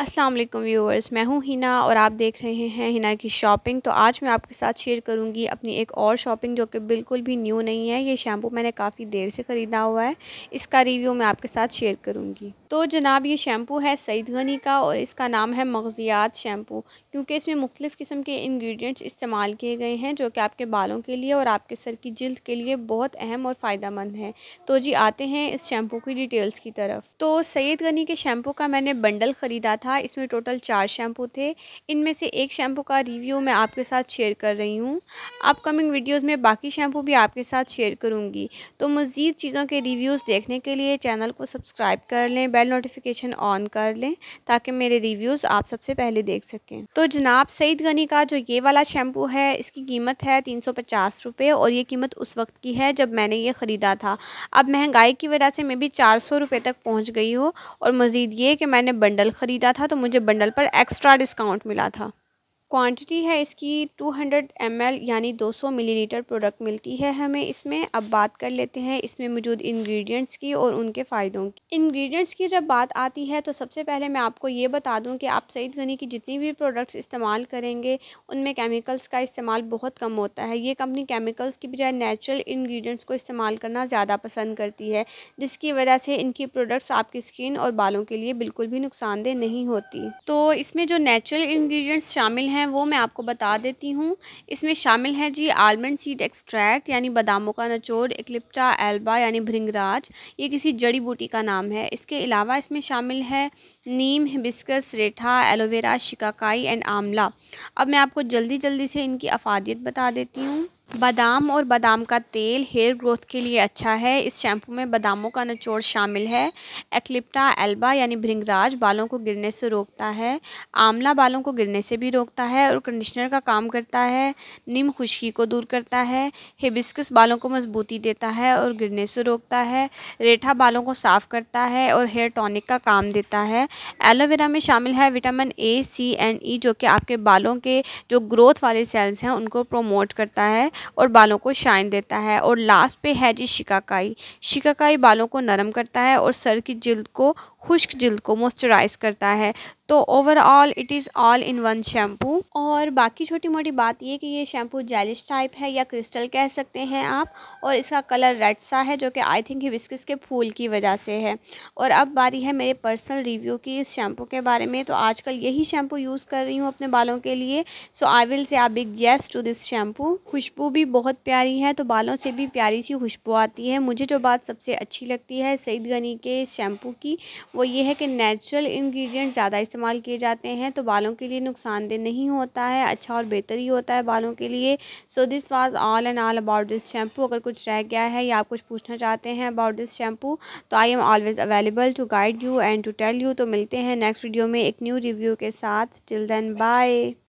अस्सलाम वालेकुम व्यूअर्स मैं हूं हिना और आप देख रहे हैं हिना की शॉपिंग तो आज मैं आपके साथ शेयर करूंगी अपनी एक और शॉपिंग जो कि बिल्कुल भी न्यू नहीं है ये शैम्पू मैंने काफ़ी देर से ख़रीदा हुआ है इसका रिव्यू मैं आपके साथ शेयर करूंगी तो जनाब ये शैम्पू है सईद गनी का और इसका नाम है मगजियात शैम्पू क्योंकि इसमें मुख्तफ़ किस्म के इंग्रेडिएंट्स इस्तेमाल किए गए हैं जो कि आपके बालों के लिए और आपके सर की जल्द के लिए बहुत अहम और फ़ायदा मंद है तो जी आते हैं इस शैम्पू की डिटेल्स की तरफ तो सईद गनी के शैम्पू का मैंने बंडल ख़रीदा था था इसमें टोटल चार शैम्पू थे इनमें से एक शैम्पू का रिव्यू मैं आपके साथ शेयर कर रही हूँ अपकमिंग वीडियोस में बाकी शैम्पू भी आपके साथ शेयर करूँगी तो मज़ीद चीज़ों के रिव्यूज़ देखने के लिए चैनल को सब्सक्राइब कर लें बेल नोटिफिकेशन ऑन कर लें ताकि मेरे रिव्यूज़ आप सबसे पहले देख सकें तो जनाब सईद गनी का जो ये वाला शैम्पू है इसकी कीमत है तीन सौ पचास रुपये और ये कीमत उस वक्त की है जब मैंने ये ख़रीदा था अब महंगाई की वजह से मैं भी चार सौ रुपये तक पहुँच गई हूँ और मज़ीद ये कि मैंने बंडल ख़रीदा था तो मुझे बंडल पर एक्स्ट्रा डिस्काउंट मिला था क्वांटिटी है इसकी 200 ml यानी 200 मिलीलीटर प्रोडक्ट मिलती है हमें इसमें अब बात कर लेते हैं इसमें मौजूद इंग्रेडिएंट्स की और उनके फ़ायदों की इंग्रेडिएंट्स की जब बात आती है तो सबसे पहले मैं आपको ये बता दूं कि आप सईद गनी की जितनी भी प्रोडक्ट्स इस्तेमाल करेंगे उनमें केमिकल्स का इस्तेमाल बहुत कम होता है ये कंपनी केमिकल्स की बजाय नेचुरल इन्ग्रीडियंट्स को इस्तेमाल करना ज़्यादा पसंद करती है जिसकी वजह से इनकी प्रोडक्ट्स आपकी स्किन और बालों के लिए बिल्कुल भी नुकसानदेह नहीं होती तो इसमें जो नेचुरल इन्ग्रीडियंट्स शामिल हैं हैं वो मैं आपको बता देती हूँ इसमें शामिल है जी आलमंड सीड एक्सट्रैक्ट यानी बादामों का नचोड़ एक्लिप्टा एल्बा यानी भृंगराज ये किसी जड़ी बूटी का नाम है इसके अलावा इसमें शामिल है neem hibiscus reetha aloe vera shikakai and amla अब मैं आपको जल्दी जल्दी से इनकी अफादियत बता देती हूँ बादाम और बादाम का तेल हेयर ग्रोथ के लिए अच्छा है इस शैम्पू में बादामों का नचोड़ शामिल है एक्लिप्टा एल्बा यानी भृंगराज बालों को गिरने से रोकता है आंवला बालों को गिरने से भी रोकता है और कंडीशनर का काम करता है नीम खुश्की को दूर करता है हिबिस्कस बालों को मजबूती देता है और गिरने से रोकता है रेठा बालों को साफ़ करता है और हेयर टॉनिक का काम देता है एलोवेरा में शामिल है विटामिन ए सी एंड ई जो कि आपके बालों के जो ग्रोथ वाले सेल्स हैं उनको प्रोमोट करता है और बालों को शाइन देता है और लास्ट पे है जी शिकाकाई शिकाकाई बालों को नरम करता है और सर की जिल्द को खुश्क जल्द को मॉइस्चराइज करता है तो overall it is all in one shampoo और बाकी छोटी मोटी बात ये कि ये शैम्पू जेलिश टाइप है या क्रिस्टल कह सकते हैं आप और इसका कलर रेड सा है जो कि आई थिंक विस्किस के फूल की वजह से है और अब बारी है मेरे पर्सनल रिव्यू की इस शैम्पू के बारे में तो आजकल यही शैम्पू यूज़ कर रही हूँ अपने बालों के लिए सो I will say a big yes to this shampoo खुशबू भी बहुत प्यारी है तो बालों से भी प्यारी सी खुशबू आती है मुझे जो बात सबसे अच्छी लगती है सईद गनी के शैम्पू की वो ये है कि नेचुरल इंग्रेडिएंट ज़्यादा इस्तेमाल किए जाते हैं तो बालों के लिए नुकसानदेह नहीं होता है अच्छा और बेहतर ही होता है बालों के लिए so this was all and all about this shampoo अगर कुछ रह गया है या आप कुछ पूछना चाहते हैं अबाउट दिस शैम्पू तो I am always available to guide you and to tell you तो मिलते हैं नेक्स्ट वीडियो में एक न्यू रिव्यू के साथ टिल देन बाय